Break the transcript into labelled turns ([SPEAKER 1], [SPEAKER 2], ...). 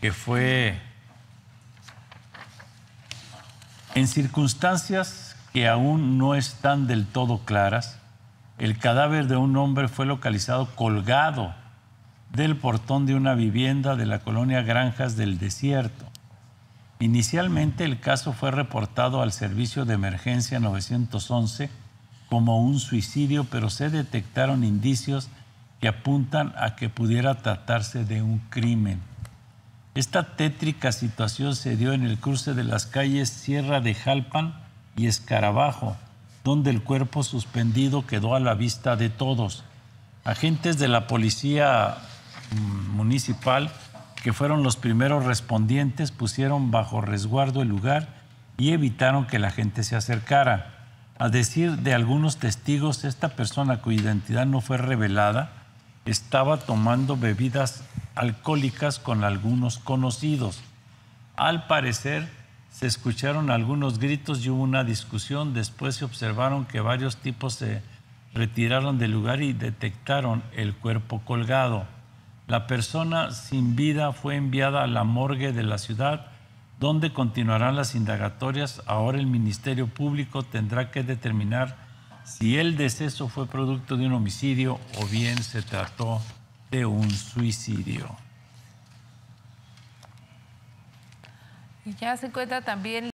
[SPEAKER 1] que fue en circunstancias que aún no están del todo claras, el cadáver de un hombre fue localizado colgado del portón de una vivienda de la colonia Granjas del Desierto. Inicialmente el caso fue reportado al Servicio de Emergencia 911 como un suicidio, pero se detectaron indicios que apuntan a que pudiera tratarse de un crimen. Esta tétrica situación se dio en el cruce de las calles Sierra de Jalpan y Escarabajo, donde el cuerpo suspendido quedó a la vista de todos. Agentes de la policía mm, municipal, que fueron los primeros respondientes, pusieron bajo resguardo el lugar y evitaron que la gente se acercara. A decir de algunos testigos, esta persona cuya identidad no fue revelada estaba tomando bebidas alcohólicas con algunos conocidos. Al parecer, se escucharon algunos gritos y hubo una discusión. Después se observaron que varios tipos se retiraron del lugar y detectaron el cuerpo colgado. La persona sin vida fue enviada a la morgue de la ciudad, donde continuarán las indagatorias. Ahora el Ministerio Público tendrá que determinar si el deceso fue producto de un homicidio o bien se trató de un suicidio. Y ya se cuenta también